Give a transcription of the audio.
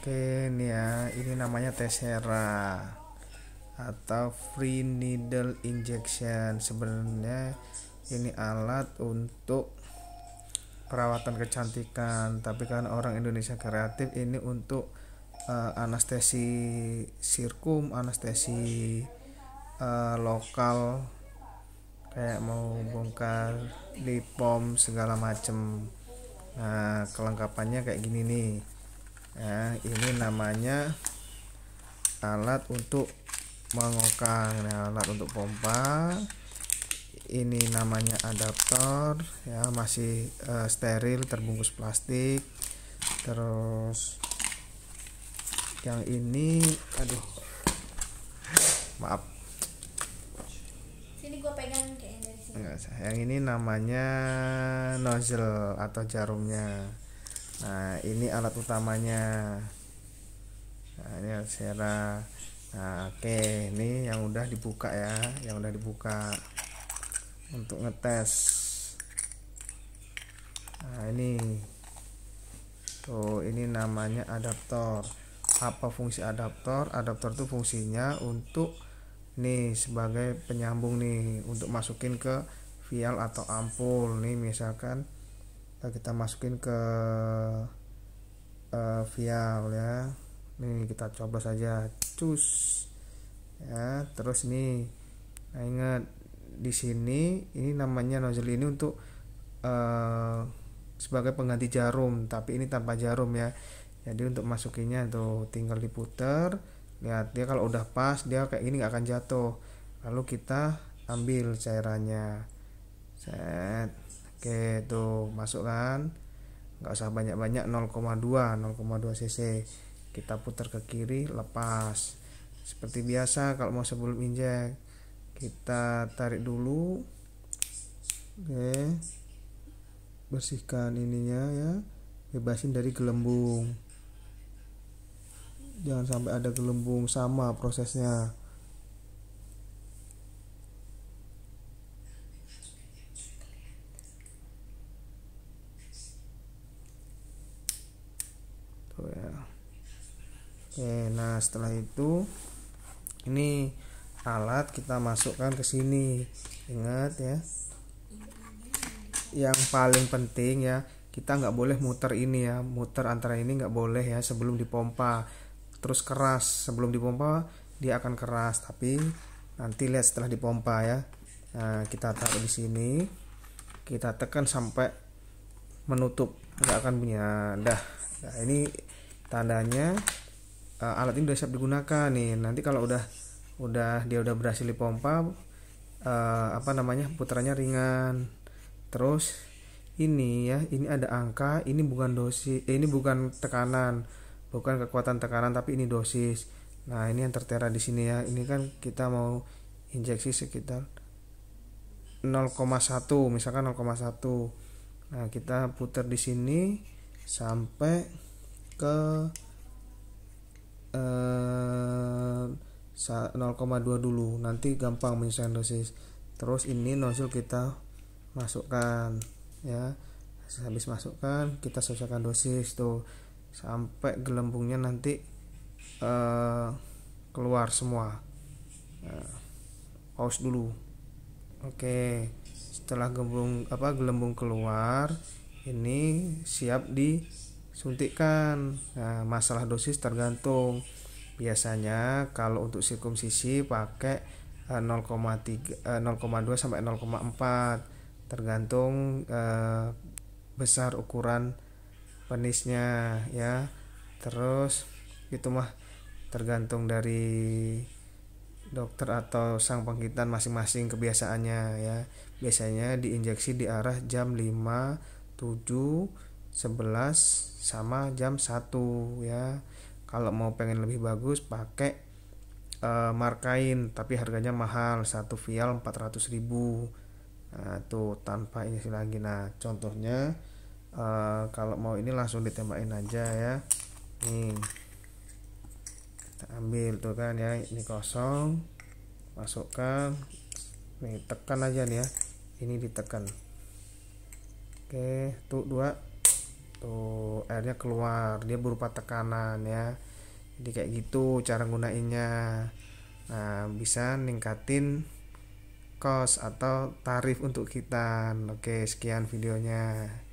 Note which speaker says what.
Speaker 1: Oke ini ya, ini namanya tesera atau free needle injection. Sebenarnya ini alat untuk perawatan kecantikan, tapi kan orang Indonesia kreatif ini untuk uh, anestesi sirkum, anestesi uh, lokal kayak mau bongkar lipom segala macem. Nah, kelengkapannya kayak gini nih ya, ini namanya alat untuk mengokang nah, alat untuk pompa ini namanya adaptor ya masih uh, steril terbungkus plastik terus yang ini aduh maaf sini gua pegang kayaknya dari sini yang ini namanya nozzle atau jarumnya nah ini alat utamanya nah ini alat sera nah, oke ini yang udah dibuka ya yang udah dibuka untuk ngetes nah ini tuh ini namanya adaptor apa fungsi adaptor adaptor itu fungsinya untuk nih sebagai penyambung nih untuk masukin ke vial atau ampul nih misalkan lalu nah, kita masukin ke uh, vial ya nih kita coba saja cus ya terus nih nah ingat di sini ini namanya nozzle ini untuk uh, sebagai pengganti jarum tapi ini tanpa jarum ya jadi untuk masukinnya tuh tinggal diputer lihat dia kalau udah pas dia kayak gini nggak akan jatuh lalu kita ambil cairannya set oke tuh masukkan nggak usah banyak-banyak 0,2 0,2 cc kita putar ke kiri lepas seperti biasa kalau mau sebelum injek kita tarik dulu oke bersihkan ininya ya bebasin dari gelembung jangan sampai ada gelembung sama prosesnya Oke, nah setelah itu ini alat kita masukkan ke sini. Ingat ya. Yang paling penting ya, kita nggak boleh muter ini ya, muter antara ini nggak boleh ya sebelum dipompa. Terus keras sebelum dipompa dia akan keras, tapi nanti lihat setelah dipompa ya. Nah, kita taruh di sini. Kita tekan sampai menutup, nggak akan punya. Dah. Nah, ini tandanya uh, alat ini sudah siap digunakan nih nanti kalau udah udah dia udah berhasil dipompa uh, apa namanya putarannya ringan terus ini ya ini ada angka ini bukan dosis eh, ini bukan tekanan bukan kekuatan tekanan tapi ini dosis nah ini yang tertera di sini ya ini kan kita mau injeksi sekitar 0,1 misalkan 0,1 nah kita putar di sini sampai ke 0,2 eh, dulu nanti gampang menyesuaikan dosis terus ini nozzle kita masukkan ya habis masukkan kita sesuaikan dosis tuh sampai gelembungnya nanti uh, keluar semua nah, eh, pause dulu oke setelah gelembung apa gelembung keluar ini siap di suntikan nah, masalah dosis tergantung biasanya kalau untuk sirkumsisi pakai 0,2 eh, eh, sampai 0,4 tergantung eh, besar ukuran penisnya ya terus itu mah tergantung dari dokter atau sang pengkitan masing-masing kebiasaannya ya biasanya diinjeksi di arah jam 5 7 11 sama jam 1 ya kalau mau pengen lebih bagus pakai uh, markain tapi harganya mahal satu vial ratus ribu nah tuh tanpa ini lagi nah contohnya uh, kalau mau ini langsung ditembakin aja ya nih kita ambil tuh kan ya ini kosong masukkan nih tekan aja nih ya ini ditekan oke tuh dua tuh gitu. airnya keluar dia berupa tekanan ya jadi kayak gitu cara gunainnya nah bisa ningkatin cost atau tarif untuk kita oke sekian videonya